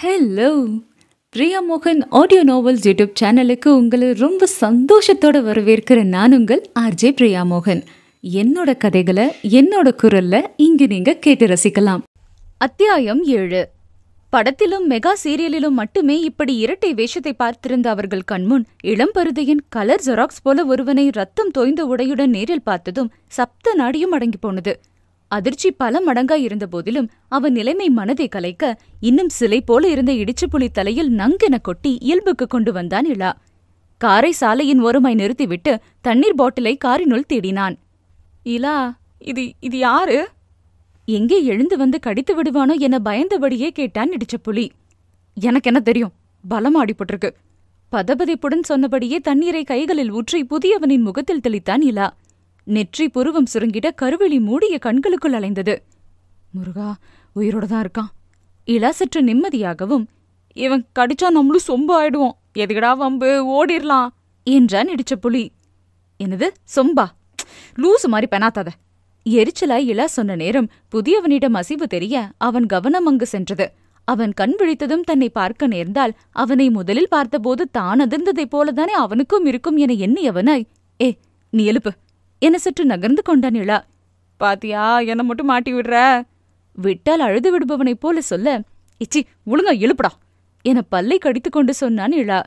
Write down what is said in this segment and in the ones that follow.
hello Priya மோகன் audio novels YouTube சேனலுக்கு உங்களை ரொம்ப சந்தோஷத்தோடு வரவேற்கிற நான் உங்கள் ஆர்ஜே பிரியா மோகன் என்னோட கதைகளை என்னோட குரலில் இங்கு நீங்கள் கேட்டு ரசிக்கலாம் அத்தியாயம் ஏழு படத்திலும் மெகா சீரியலிலும் மட்டுமே இப்படி இரட்டை வேஷத்தை பார்த்திருந்த அவர்கள் கண்முன் இளம்பருதையின் கலர் ஜெராக்ஸ் போல ஒருவனை ரத்தம் தோய்ந்த உடையுடன் நேரில் பார்த்ததும் சப்த நாடியும் அடங்கி போனது அதிர்ச்சி பல மடங்காய் இருந்தபோதிலும் அவன் நிலைமை மனதை கலைக்க இன்னும் சிலை போல இருந்த புலி தலையில் நங்கென கொட்டி இயல்புக்கு கொண்டு வந்தான் இலா காரை சாலையின் ஒருமை நிறுத்திவிட்டு தண்ணீர் பாட்டிலை காரினுள் தேடினான் இலா இது இது யாரு எங்கே எழுந்து வந்து கடித்து விடுவானோ என பயந்தபடியே கேட்டான் இடிச்சப்புலி எனக்கு என்ன தெரியும் பலம் அடிபட்டிருக்கு பதபதிப்புடன் சொன்னபடியே தண்ணீரை கைகளில் ஊற்றி புதியவனின் முகத்தில் தெளித்தான் இலா நெற்றி புருவம் சுருங்கிட கருவெளி மூடிய கண்களுக்குள் அலைந்தது முருகா உயிரோட தான் இருக்கான் இலா சற்று நிம்மதியாகவும் இவன் கடிச்சா நம்மளும் சொம்பு ஆயிடுவோம் எதுகடா வம்பு ஓடிடலாம் என்றான் இடிச்ச புலி என்னது சொம்பா லூசு மாதிரி பெனாத்தாத எரிச்சலாய் இலா சொன்ன நேரம் புதியவனிடம் அசிவு தெரிய அவன் கவனம் அங்கு சென்றது அவன் கண் விழித்ததும் தன்னை பார்க்க நேர்ந்தால் அவனை முதலில் பார்த்தபோது தான் அதிர்ந்ததைப் போலதானே அவனுக்கும் இருக்கும் என எண்ணியவனாய் ஏ நீ எழுப்பு என்னை சற்று நகர்ந்து கொண்டான் இழா பாத்தியா என்னை மட்டும் மாட்டி விடுற விட்டால் அழுது விடுபவனைப் போல சொல்ல இச்சி ஒழுங்கா எழுப்புடா என பல்லை கடித்து கொண்டு சொன்னான் இழா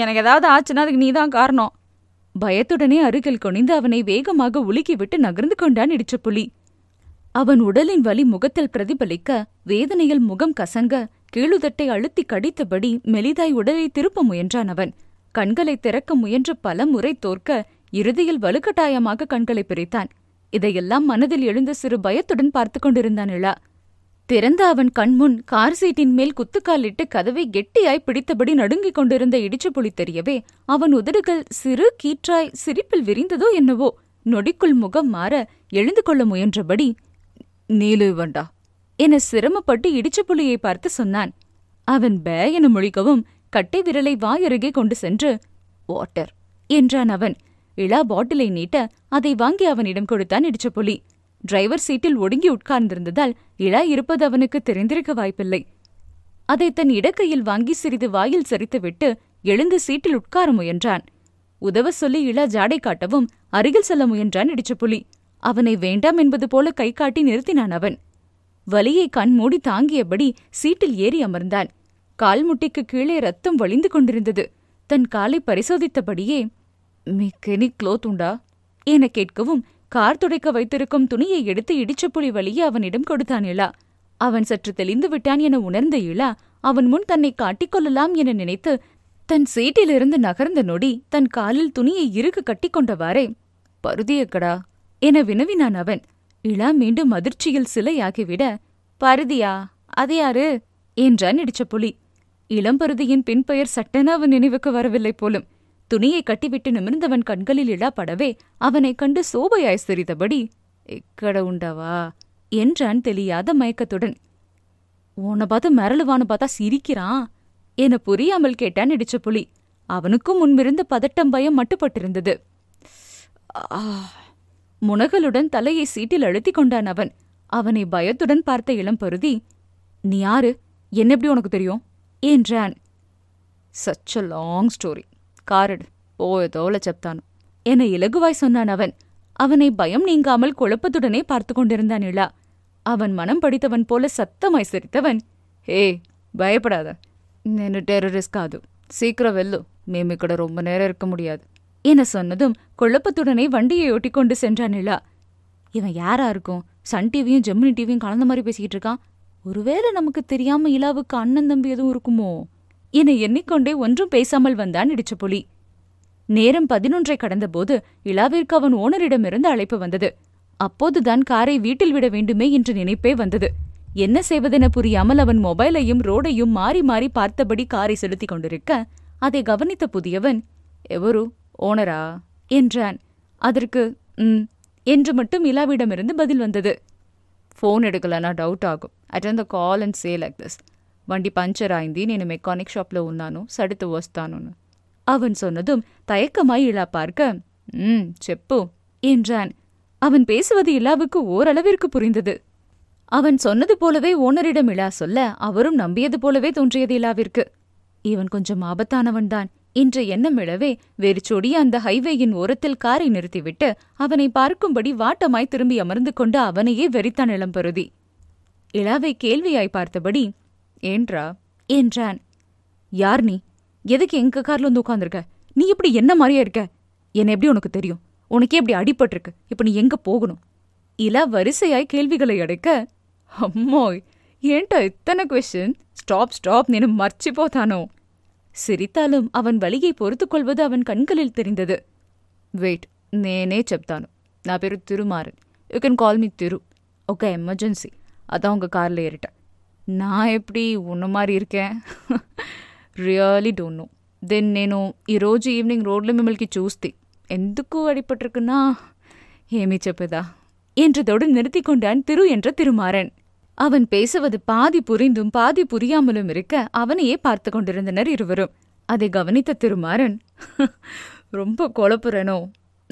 எனக்கு ஏதாவது ஆச்சுன்னா அதுக்கு நீதான் காரணம் பயத்துடனே அருகில் குனிந்து அவனை வேகமாக உலுக்கிவிட்டு நகர்ந்து கொண்டான் இடிச்ச புலி அவன் உடலின் வலி முகத்தில் பிரதிபலிக்க வேதனையில் முகம் கசங்க கீழுதட்டை அழுத்தி கடித்தபடி மெலிதாய் உடலை திருப்ப முயன்றான் அவன் கண்களை திறக்க முயன்று பல முறை தோற்க இறுதியில் வலுக்கட்டாயமாக கண்களை பிரித்தான் இதையெல்லாம் மனதில் எழுந்த சிறு பயத்துடன் பார்த்து கொண்டிருந்தான் இழா திறந்த அவன் கண்முன் கார் சீட்டின் மேல் குத்துக்காலிட்டு கதவை கெட்டியாய் பிடித்தபடி நடுங்கிக் கொண்டிருந்த இடிச்சுப்புலி தெரியவே அவன் உதடுகள் சிறு கீற்றாய் சிரிப்பில் விரிந்ததோ என்னவோ நொடிக்குள் முகம் மாற எழுந்து கொள்ள முயன்றபடி நீலு வண்டா என சிரமப்பட்டு இடிச்சுப்புலியை பார்த்து சொன்னான் அவன் பே என முழிக்கவும் கட்டை விரலை வாயருகே கொண்டு சென்று வாட்டர் என்றான் அவன் இளா பாட்டிலை நீட்ட அதை வாங்கி அவனிடம் கொடுத்தான் இடிச்ச புலி டிரைவர் சீட்டில் ஒடுங்கி உட்கார்ந்திருந்ததால் இளா இருப்பது அவனுக்கு தெரிந்திருக்க வாய்ப்பில்லை அதை தன் இடக்கையில் வாங்கி சிறிது வாயில் சரித்துவிட்டு எழுந்து சீட்டில் உட்கார முயன்றான் உதவ சொல்லி இளா ஜாடை காட்டவும் அருகில் செல்ல முயன்றான் இடிச்ச புலி அவனை வேண்டாம் என்பது போல கை காட்டி நிறுத்தினான் அவன் வலியை கண் மூடி தாங்கியபடி சீட்டில் ஏறி அமர்ந்தான் கால்முட்டிக்கு கீழே ரத்தம் வழிந்து கொண்டிருந்தது தன் காலை பரிசோதித்தபடியே மிக்கெனி க்ளோத் உண்டா என கேட்கவும் கார் துடைக்க வைத்திருக்கும் துணியை எடுத்து இடிச்ச புலி வழியே அவனிடம் கொடுத்தான் இளா அவன் சற்று தெளிந்து விட்டான் என உணர்ந்த இளா அவன் முன் தன்னை காட்டிக்கொள்ளலாம் என நினைத்து தன் சீட்டிலிருந்து நகர்ந்த நொடி தன் காலில் துணியை கட்டி கொண்டவாறே பருதியக்கடா என வினவினான் அவன் இளா மீண்டும் அதிர்ச்சியில் சிலையாகிவிட பருதியா அது யாரு என்றான் இடிச்ச புலி இளம்பருதியின் பின்பெயர் சட்டன அவன் நினைவுக்கு வரவில்லை போலும் துணியை கட்டிவிட்டு நிமிர்ந்தவன் கண்களில் இழா அவனை கண்டு சோபையாய் சிரித்தபடி இக்கட உண்டவா என்றான் தெரியாத மயக்கத்துடன் உன்னை பார்த்து மிரளுவான்னு பார்த்தா சிரிக்கிறான் என புரியாமல் கேட்டான் இடிச்ச புலி அவனுக்கும் முன்பிருந்த பதட்டம் பயம் மட்டுப்பட்டிருந்தது முனகலுடன் தலையை சீட்டில் அழுத்திக் கொண்டான் அவன் அவனை பயத்துடன் பார்த்த இளம் பருதி நீ யாரு என்ன எப்படி உனக்கு தெரியும் என்றான் சச் அ லாங் ஸ்டோரி காரடு ஓ ஏதோல ఏదోలా என இலகுவாய் சொன்னான் அவன் அவனை பயம் நீங்காமல் குழப்பத்துடனே பார்த்து கொண்டிருந்தான் இளா அவன் மனம் படித்தவன் போல சத்தமாய் சிரித்தவன் ஹே பயப்படாத டெரரிஸ்க் ஆது சீக்கிரம் வெல்லு மேமி கூட ரொம்ப நேரம் இருக்க முடியாது என சொன்னதும் குழப்பத்துடனே வண்டியை கொண்டு சென்றான் இளா இவன் யாரா இருக்கும் சன் டிவியும் ஜெமினி டிவியும் கலந்த மாதிரி பேசிக்கிட்டு இருக்கான் ஒருவேளை நமக்கு தெரியாம இலாவுக்கு அண்ணன் தம்பி எதுவும் இருக்குமோ என எண்ணிக்கொண்டே ஒன்றும் பேசாமல் வந்தான் புலி நேரம் பதினொன்றை கடந்தபோது இலாவிற்கு அவன் ஓனரிடமிருந்து அழைப்பு வந்தது அப்போதுதான் காரை வீட்டில் விட வேண்டுமே என்று நினைப்பே வந்தது என்ன செய்வதென புரியாமல் அவன் மொபைலையும் ரோடையும் மாறி மாறி பார்த்தபடி காரை செலுத்திக் கொண்டிருக்க அதை கவனித்த புதியவன் எவரு ஓனரா என்றான் அதற்கு ம் என்று மட்டும் இலாவிடமிருந்து பதில் வந்தது ஃபோன் எடுக்கலனா டவுட் ஆகும் அட் அந்த call and say like this வண்டி பஞ்சர் అయింది నేను మెకానిక్ షాప్లో ఉన్నాను సడితు వస్తాను அவன் சொன்னதும் தயக்கமாய் இழா பார்க்க ம் செப்பு என்றான் அவன் பேசுவது இலாவுக்கு ஓரளவிற்கு புரிந்தது அவன் சொன்னது போலவே ஓனரிடம் இழா சொல்ல அவரும் நம்பியது போலவே தோன்றியது இலாவிற்கு இவன் கொஞ்சம் ஆபத்தானவன்தான் என்ற எண்ணம் இழவே வெறிச்சோடி அந்த ஹைவேயின் ஓரத்தில் காரை நிறுத்திவிட்டு அவனை பார்க்கும்படி வாட்டமாய் திரும்பி அமர்ந்து கொண்டு அவனையே வெறித்தான் இளம்பருதி இலாவை கேள்வியாய் பார்த்தபடி ஏன்றா என்றான் யார் நீ எதுக்கு எங்க கார்ல வந்து உட்காந்துருக்க நீ எப்படி என்ன மாதிரியா இருக்க என்ன எப்படி உனக்கு தெரியும் உனக்கே எப்படி அடிபட்டிருக்கு இப்ப நீ எங்க போகணும் இல வரிசையாய் கேள்விகளை அடைக்க அம்மோ ஏன்டா இத்தனை கொஸ்டின் ஸ்டாப் ஸ்டாப் நின்னு போதானோ சிரித்தாலும் அவன் வழியை பொறுத்து கொள்வது அவன் கண்களில் தெரிந்தது வெயிட் நேனே செப்தானோ நான் பேரு Thirumaran you can call me Thiru okay emergency அதான் உங்க கார்ல ஏறிட்டேன் నా ఎప్పుడు ఉన్న మారి really really no then then నేను ஈவினிங் ఈవినింగ్ రోడ్లో మిమ్మల్ని చూస్తే ఎందుకు ஏமி ఏమీ என்று என்றதோடு நிறுத்தி கொண்டான் திரு என்ற திருமாறன் அவன் பேசுவது பாதி புரிந்தும் பாதி புரியாமலும் இருக்க அவனையே பார்த்து கொண்டிருந்தனர் இருவரும் அதை கவனித்த திருமாறன் ரொம்ப குழப்புறனோ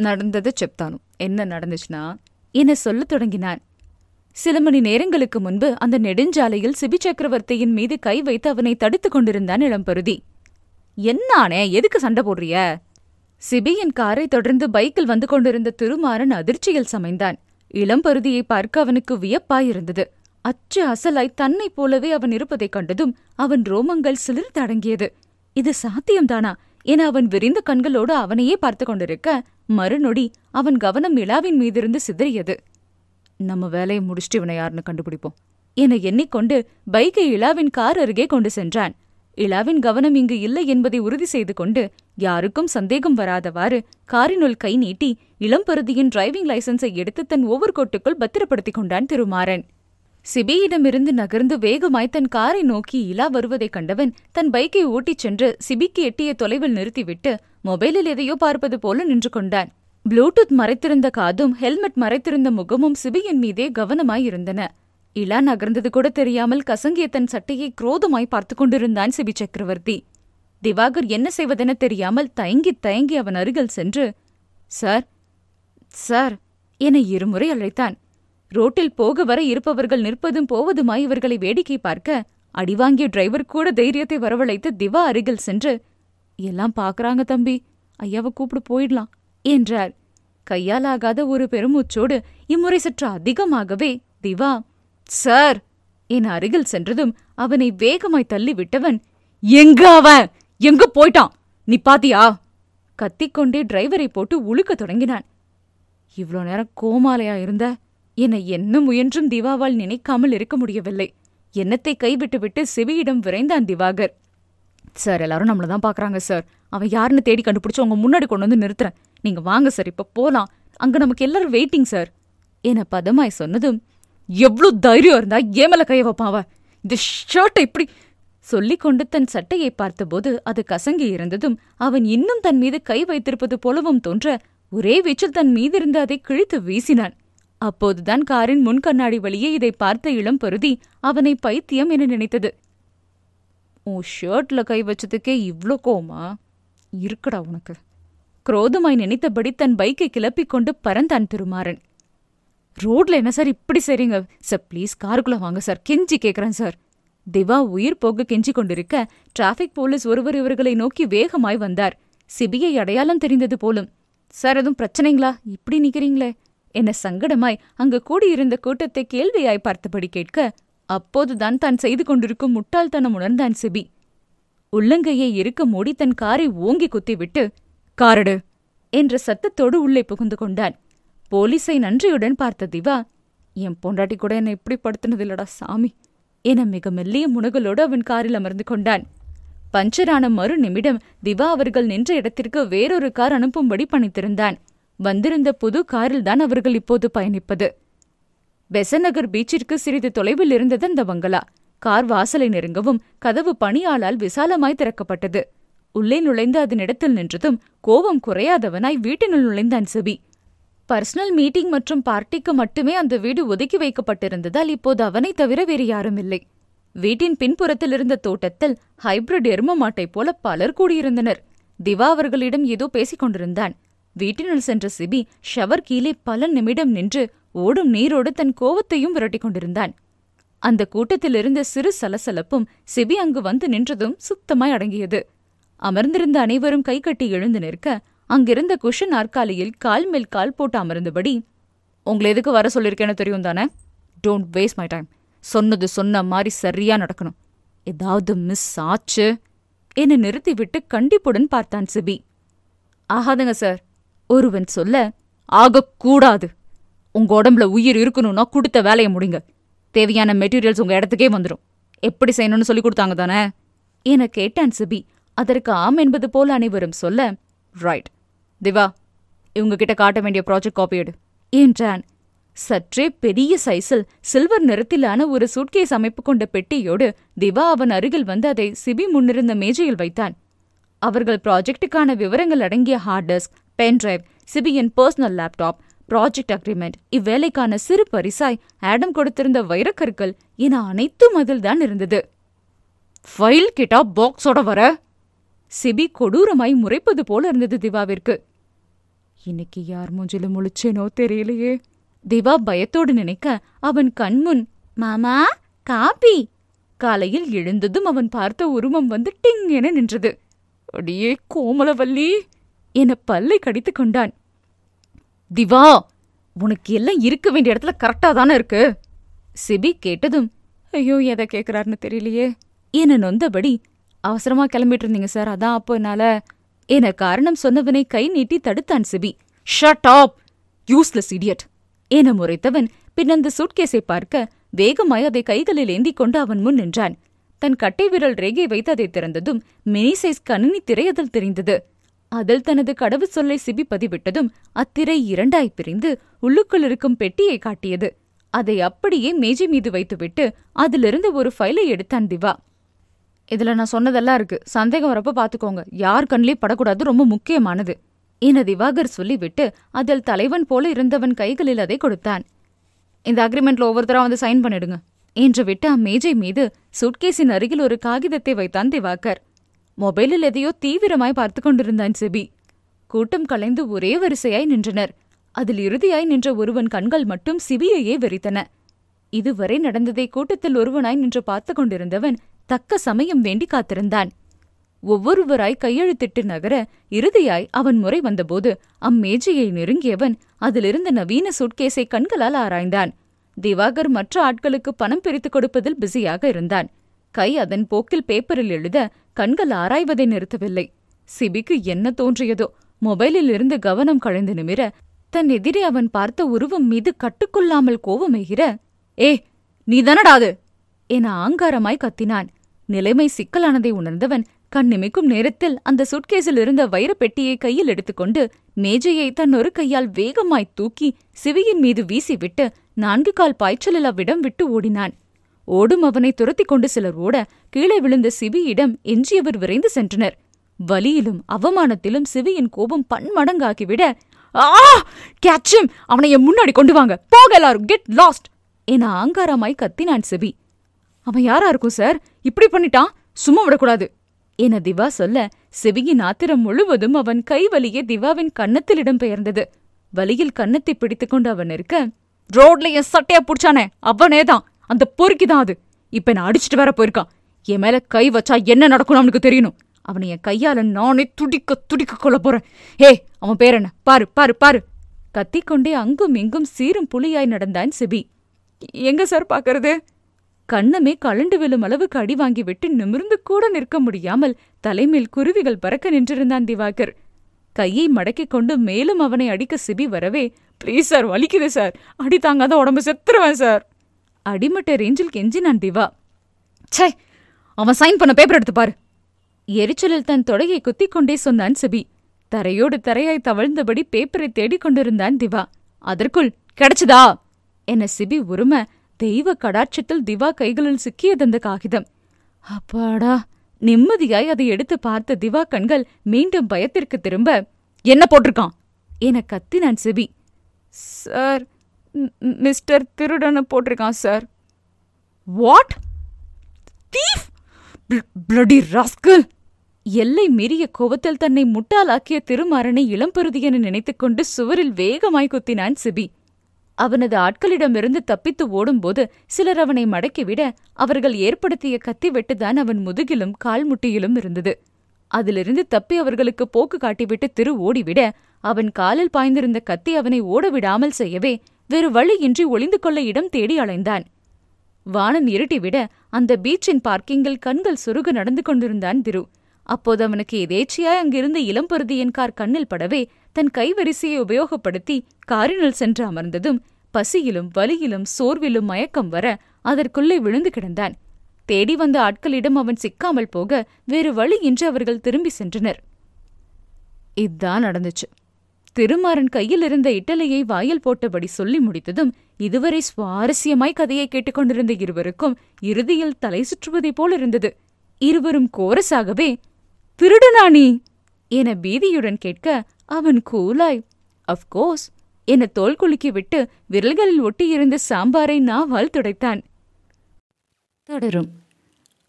நடந்ததை செப்தானும் என்ன நடந்துச்சுன்னா என்னை சொல்ல தொடங்கினான் சில மணி நேரங்களுக்கு முன்பு அந்த நெடுஞ்சாலையில் சிபி சக்கரவர்த்தியின் மீது கை வைத்து அவனை தடுத்து கொண்டிருந்தான் இளம்பருதி என்னானே எதுக்கு சண்டை போடுறிய சிபியின் காரை தொடர்ந்து பைக்கில் வந்து கொண்டிருந்த திருமாறன் அதிர்ச்சியில் சமைந்தான் இளம்பருதியை பார்க்க அவனுக்கு வியப்பாயிருந்தது அச்சு அசலாய் தன்னை போலவே அவன் இருப்பதைக் கண்டதும் அவன் ரோமங்கள் சிலிர் தடங்கியது இது சாத்தியம்தானா என அவன் விரிந்த கண்களோடு அவனையே பார்த்து கொண்டிருக்க மறுநொடி அவன் கவனம் இலாவின் மீதிருந்து சிதறியது நம்ம வேலையை முடிச்சுட்டு இவனை யாருன்னு கண்டுபிடிப்போம் என எண்ணிக்கொண்டு பைக்கை இளாவின் கார் அருகே கொண்டு சென்றான் இலாவின் கவனம் இங்கு இல்லை என்பதை உறுதி செய்து கொண்டு யாருக்கும் சந்தேகம் வராதவாறு காரினுள் கை நீட்டி இளம்பருதியின் டிரைவிங் லைசன்ஸை எடுத்து தன் ஒவ்வொரு கோட்டுக்குள் பத்திரப்படுத்திக் கொண்டான் திருமாறன் சிபியிடமிருந்து நகர்ந்து வேகமாய் தன் காரை நோக்கி இலா வருவதைக் கண்டவன் தன் பைக்கை ஓட்டிச் சென்று சிபிக்கு எட்டிய தொலைவில் நிறுத்திவிட்டு மொபைலில் எதையோ பார்ப்பது போல நின்று கொண்டான் ப்ளூடூத் மறைத்திருந்த காதும் ஹெல்மெட் மறைத்திருந்த முகமும் சிபியின் மீதே கவனமாய் இருந்தன இலா நகர்ந்தது கூட தெரியாமல் கசங்கிய தன் சட்டையை குரோதமாய் பார்த்து கொண்டிருந்தான் சிபி சக்கரவர்த்தி திவாகர் என்ன செய்வதென தெரியாமல் தயங்கி தயங்கி அவன் அருகில் சென்று சார் சார் என இருமுறை அழைத்தான் ரோட்டில் போக வர இருப்பவர்கள் நிற்பதும் போவதுமாய் இவர்களை வேடிக்கை பார்க்க அடிவாங்கிய டிரைவர் கூட தைரியத்தை வரவழைத்து திவா அருகில் சென்று எல்லாம் பார்க்கறாங்க தம்பி ஐயாவை கூப்பிட்டு போயிடலாம் என்றார் கையாலாகாத ஒரு பெருமூச்சோடு இம்முறை சற்று அதிகமாகவே திவா சார் என் அருகில் சென்றதும் அவனை வேகமாய் தள்ளிவிட்டவன் எங்க அவன் எங்கு போயிட்டான் நீ பாத்தியா கத்திக்கொண்டே டிரைவரை போட்டு உழுக்க தொடங்கினான் இவ்வளோ நேரம் கோமாலையா இருந்த என்னை என்ன முயன்றும் திவாவால் நினைக்காமல் இருக்க முடியவில்லை எண்ணத்தை கைவிட்டுவிட்டு செவியிடம் விரைந்தான் திவாகர் சார் எல்லாரும் நம்மள தான் சார் அவன் யாருன்னு தேடி கண்டுபிடிச்சு உங்க முன்னாடி கொண்டு வந்து நிறுத்துறேன் நீங்க வாங்க சார் இப்ப போலாம் அங்க நமக்கு எல்லாரும் வெயிட்டிங் சார் என பதமாய் சொன்னதும் எவ்வளவு தைரியம் இருந்தா ஏமல கைய வைப்பாவ இந்த ஷர்ட்டை இப்படி கொண்டு தன் சட்டையை பார்த்தபோது அது கசங்கி இருந்ததும் அவன் இன்னும் தன் மீது கை வைத்திருப்பது போலவும் தோன்ற ஒரே வீச்சில் தன் மீது இருந்து அதை கிழித்து வீசினான் அப்போதுதான் காரின் முன் கண்ணாடி வழியே இதை பார்த்த இளம் பருதி அவனை பைத்தியம் என நினைத்தது உன் ஷர்ட்ல கை வச்சதுக்கே இவ்ளோ கோமா இருக்குடா உனக்கு குரோதமாய் நினைத்தபடி தன் பைக்கை கிளப்பிக் கொண்டு பறந்தான் திருமாறன் ரோட்ல என்ன சார் இப்படி சரிங்க சார் ப்ளீஸ் காருக்குள்ள வாங்க சார் கெஞ்சி கேட்குறேன் சார் திவா உயிர் போக கெஞ்சி கொண்டிருக்க டிராஃபிக் போலீஸ் ஒருவர் இவர்களை நோக்கி வேகமாய் வந்தார் சிபிஐ அடையாளம் தெரிந்தது போலும் சார் அதுவும் பிரச்சனைங்களா இப்படி நிக்கிறீங்களே என சங்கடமாய் அங்கு கூடியிருந்த கூட்டத்தை கேள்வியாய் பார்த்தபடி கேட்க அப்போதுதான் தான் செய்து கொண்டிருக்கும் முட்டாள்தனம் உணர்ந்தான் சிபி உள்ளங்கையை இருக்க மூடி தன் காரை ஓங்கி குத்திவிட்டு காரடு என்ற சத்தத்தோடு உள்ளே புகுந்து கொண்டான் போலீஸை நன்றியுடன் பார்த்த திவா என் பொண்டாட்டி கூட என்னை இப்படி படுத்தினதில்லடா சாமி என மிக மெல்லிய முனகலோடு அவன் காரில் அமர்ந்து கொண்டான் பஞ்சரான மறு நிமிடம் திவா அவர்கள் நின்ற இடத்திற்கு வேறொரு கார் அனுப்பும்படி பணித்திருந்தான் வந்திருந்த புது காரில்தான் அவர்கள் இப்போது பயணிப்பது பெசநகர் பீச்சிற்கு சிறிது தொலைவில் இருந்தது அந்த பங்களா கார் வாசலை நெருங்கவும் கதவு பணியாளால் விசாலமாய் திறக்கப்பட்டது உள்ளே நுழைந்து அதன் இடத்தில் நின்றதும் கோபம் குறையாதவனாய் வீட்டினுள் நுழைந்தான் செபி பர்சனல் மீட்டிங் மற்றும் பார்ட்டிக்கு மட்டுமே அந்த வீடு ஒதுக்கி வைக்கப்பட்டிருந்ததால் இப்போது அவனை தவிர வேறு யாரும் இல்லை வீட்டின் பின்புறத்தில் இருந்த தோட்டத்தில் ஹைபிரிட் எரும மாட்டை போல பலர் கூடியிருந்தனர் திவா அவர்களிடம் ஏதோ பேசிக் கொண்டிருந்தான் வீட்டினுள் சென்ற சிபி ஷவர் கீழே பல நிமிடம் நின்று ஓடும் நீரோடு தன் கோவத்தையும் விரட்டிக் கொண்டிருந்தான் அந்த கூட்டத்திலிருந்த சிறு சலசலப்பும் சிபி அங்கு வந்து நின்றதும் சுத்தமாய் அடங்கியது அமர்ந்திருந்த அனைவரும் கை கட்டி எழுந்து நிற்க அங்கிருந்த குஷன் நாற்காலியில் கால் மேல் கால் போட்டு அமர்ந்தபடி உங்களை எதுக்கு வர சொல்லியிருக்கேன்னு தெரியும் தானே டோன்ட் வேஸ்ட் மை டைம் சொன்னது சொன்ன மாதிரி சரியா நடக்கணும் ஏதாவது மிஸ் ஆச்சு என்னை நிறுத்திவிட்டு கண்டிப்புடன் பார்த்தான் சிபி ஆகாதுங்க சார் ஒருவன் சொல்ல ஆகக்கூடாது உங்க உடம்புல உயிர் இருக்கணும்னா கொடுத்த வேலையை முடிங்க தேவையான மெட்டீரியல்ஸ் உங்க இடத்துக்கே வந்துடும் எப்படி செய்யணும்னு சொல்லி கொடுத்தாங்க தானே என கேட்டான் சிபி அதற்கு ஆம் என்பது போல் அனைவரும் சொல்ல ரைட் திவா இவங்க கிட்ட காட்ட வேண்டிய ப்ராஜெக்ட் காப்பி எடு என்றான் சற்றே பெரிய சைஸில் சில்வர் நிறத்திலான ஒரு சூட்கேஸ் அமைப்பு கொண்ட பெட்டியோடு திவா அவன் அருகில் வந்து அதை சிபி முன்னிருந்த மேஜையில் வைத்தான் அவர்கள் ப்ராஜெக்டுக்கான விவரங்கள் அடங்கிய ஹார்ட் டிஸ்க் பென் டிரைவ் சிபியின் பர்சனல் லேப்டாப் ப்ராஜெக்ட் அக்ரிமெண்ட் இவ்வேலைக்கான சிறு பரிசாய் ஆடம் கொடுத்திருந்த வைரக்கற்கள் என அனைத்தும் அதில்தான் தான் இருந்தது ஃபைல் கிட்டா பாக்ஸோட வர சிபி கொடூரமாய் முறைப்பது போல இருந்தது திவாவிற்கு இன்னைக்கு யார் மூஞ்சில முழிச்சேனோ தெரியலையே திவா பயத்தோடு நினைக்க அவன் கண்முன் மாமா காபி காலையில் எழுந்ததும் அவன் பார்த்த உருவம் வந்து டிங் என நின்றது அடியே கோமலவல்லி என பல்லை கடித்து கொண்டான் திவா உனக்கு எல்லாம் இருக்க வேண்டிய இடத்துல கரெக்டாக தானே இருக்கு சிபி கேட்டதும் ஐயோ எதை கேட்குறாருன்னு தெரியலையே என்ன நொந்தபடி அவசரமா கிளம்பிட்டு இருந்தீங்க சார் அதான் அப்போ என்னால என்ன காரணம் சொன்னவனை கை நீட்டி தடுத்தான் Sibi shut up useless idiot என முறைத்தவன் பின் அந்த சூட்கேஸை பார்க்க வேகமாய் அதை கைகளில் ஏந்தி கொண்டு அவன் முன் நின்றான் தன் கட்டை விரல் ரேகை வைத்து அதை திறந்ததும் மினி சைஸ் கணினி திரை தெரிந்தது அதில் தனது கடவு சொல்லை சிபி பதிவிட்டதும் அத்திரை இரண்டாய் பிரிந்து உள்ளுக்குள் இருக்கும் பெட்டியை காட்டியது அதை அப்படியே மேஜை மீது வைத்துவிட்டு அதிலிருந்து ஒரு ஃபைலை எடுத்தான் திவா இதுல நான் சொன்னதெல்லாம் இருக்கு சந்தேகம் வரப்ப பாத்துக்கோங்க யார் கண்ணிலே படக்கூடாது ரொம்ப முக்கியமானது என திவாகர் சொல்லிவிட்டு அதில் தலைவன் போல இருந்தவன் கைகளில் அதை கொடுத்தான் இந்த அக்ரிமெண்ட்ல ஒவ்வொருத்தரா வந்து சைன் பண்ணிடுங்க என்று விட்டு அம்மேஜை மீது சுட்கேஸின் அருகில் ஒரு காகிதத்தை வைத்தான் திவாகர் மொபைலில் எதையோ தீவிரமாய் பார்த்து கொண்டிருந்தான் செபி கூட்டம் கலைந்து ஒரே வரிசையாய் நின்றனர் அதில் இறுதியாய் நின்ற ஒருவன் கண்கள் மட்டும் சிபியையே வெறித்தன இதுவரை நடந்ததை கூட்டத்தில் ஒருவனாய் நின்று பார்த்து கொண்டிருந்தவன் தக்க சமயம் வேண்டி காத்திருந்தான் ஒவ்வொருவராய் கையெழுத்திட்டு நகர இறுதியாய் அவன் முறை வந்தபோது அம்மேஜையை நெருங்கியவன் அதிலிருந்த நவீன சூட்கேஸை கண்களால் ஆராய்ந்தான் திவாகர் மற்ற ஆட்களுக்கு பணம் பிரித்துக் கொடுப்பதில் பிஸியாக இருந்தான் கை அதன் போக்கில் பேப்பரில் எழுத கண்கள் ஆராய்வதை நிறுத்தவில்லை சிபிக்கு என்ன தோன்றியதோ மொபைலில் இருந்து கவனம் கழிந்து நிமிர தன் எதிரே அவன் பார்த்த உருவம் மீது கட்டுக்கொள்ளாமல் கோபமேகிற ஏ நீ தானடாது என ஆங்காரமாய் கத்தினான் நிலைமை சிக்கலானதை உணர்ந்தவன் கண்ணிமைக்கும் நேரத்தில் அந்த சுட்கேஸில் இருந்த வைரப்பெட்டியை கையில் எடுத்துக்கொண்டு மேஜையை தன் ஒரு கையால் வேகமாய் தூக்கி சிவியின் மீது வீசிவிட்டு நான்கு கால் பாய்ச்சலில் அவ்விடம் விட்டு ஓடினான் ஓடும் அவனை துரத்திக் கொண்டு சிலர் ஓட கீழே விழுந்த சிவியிடம் எஞ்சியவர் விரைந்து சென்றனர் வலியிலும் அவமானத்திலும் சிவியின் கோபம் பன்மடங்காகிவிட ஆ கேட்சும் அவனை என் முன்னாடி கொண்டு வாங்க போக எல்லாரும் கெட் லாஸ்ட் என ஆங்காரமாய் கத்தினான் சிவி அவன் யாரா இருக்கும் சார் இப்படி பண்ணிட்டான் சும்மா விடக்கூடாது என திவா சொல்ல சிவியின் ஆத்திரம் முழுவதும் அவன் கை வலியே திவாவின் கன்னத்தில் இடம்பெயர்ந்தது வலியில் கன்னத்தை பிடித்துக்கொண்டு அவன் இருக்க ரோட்லயே சட்டையா புடிச்சானே அவனேதான் அந்த பொறுக்கி தான் அது இப்ப நான் அடிச்சுட்டு வேற போயிருக்கான் என் மேல கை வச்சா என்ன நடக்கணும் அவனுக்கு தெரியணும் அவனை என் கையால நானே துடிக்க துடிக்க கொள்ள போறேன் ஹே அவன் பேர் என்ன பாரு பாரு பாரு கத்திக்கொண்டே அங்கும் இங்கும் சீரும் புலியாய் நடந்தான் சிபி எங்க சார் பாக்கிறது கண்ணமே கலண்டு விழும் அளவுக்கு அடி வாங்கி விட்டு நிமிர்ந்து கூட நிற்க முடியாமல் தலைமேல் குருவிகள் பறக்க நின்றிருந்தான் திவாகர் கையை மடக்கிக் கொண்டு மேலும் அவனை அடிக்க சிபி வரவே ப்ளீஸ் சார் வலிக்குது சார் அடி தாங்காத உடம்பு செத்துருவேன் சார் அடிமட்ட ரேஞ்சில் கெஞ்சினான் திவா சே அவன் சைன் பண்ண பேப்பர் எடுத்து பாரு எரிச்சலில் தன் தொடையை குத்திக் கொண்டே சொன்னான் சிபி தரையோடு தரையாய் தவழ்ந்தபடி பேப்பரை தேடிக் கொண்டிருந்தான் திவா அதற்குள் கிடைச்சதா என சிபி உரும தெய்வ கடாட்சத்தில் திவா கைகளில் சிக்கியதந்த காகிதம் அப்பாடா நிம்மதியாய் அதை எடுத்து பார்த்த திவா கண்கள் மீண்டும் பயத்திற்கு திரும்ப என்ன போட்டிருக்கான் என கத்தினான் சிபி சார் மிஸ்டர் திருடனு போட்டிருக்கான் sir what thief bloody rascal எல்லை மீறிய கோபத்தில் தன்னை முட்டாளாக்கிய திருமாறனை இளம்பெருதி என நினைத்துக்கொண்டு சுவரில் வேகமாய் குத்தினான் சிபி அவனது ஆட்களிடமிருந்து தப்பித்து ஓடும்போது சிலர் அவனை மடக்கிவிட அவர்கள் ஏற்படுத்திய கத்தி வெட்டுதான் அவன் முதுகிலும் கால்முட்டியிலும் இருந்தது அதிலிருந்து தப்பி அவர்களுக்கு போக்கு காட்டிவிட்டு திரு ஓடிவிட அவன் காலில் பாய்ந்திருந்த கத்தி அவனை ஓடவிடாமல் செய்யவே வேறு வழியின்றி ஒளிந்து கொள்ள இடம் தேடி அலைந்தான் வானம் இருட்டிவிட அந்த பீச்சின் பார்க்கிங்கில் கண்கள் சுருக நடந்து கொண்டிருந்தான் திரு அப்போது அவனுக்கு எதேச்சியாய் அங்கிருந்த இளம்பருதியின் கார் கண்ணில் படவே தன் கைவரிசையை உபயோகப்படுத்தி காரினுள் சென்று அமர்ந்ததும் பசியிலும் வலியிலும் சோர்விலும் மயக்கம் வர அதற்குள்ளே விழுந்து கிடந்தான் தேடி வந்த ஆட்களிடம் அவன் சிக்காமல் போக வேறு வழியின்றி அவர்கள் திரும்பி சென்றனர் இதான் நடந்துச்சு திருமாறன் கையில் இருந்த இட்டலியை வாயில் போட்டபடி சொல்லி முடித்ததும் இதுவரை சுவாரஸ்யமாய் கதையை கேட்டுக்கொண்டிருந்த இருவருக்கும் இறுதியில் தலை சுற்றுவதைப் போல் இருந்தது இருவரும் கோரஸாகவே திருடனானி என பீதியுடன் கேட்க அவன் கூலாய் அஃப்கோர்ஸ் என தோல் குலுக்கிவிட்டு விரல்களில் ஒட்டியிருந்த சாம்பாரை நாவால் துடைத்தான் தொடரும்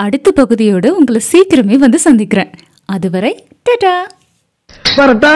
அடுத்த பகுதியோடு உங்களை சீக்கிரமே வந்து சந்திக்கிறேன் அதுவரை டடா வரட்டா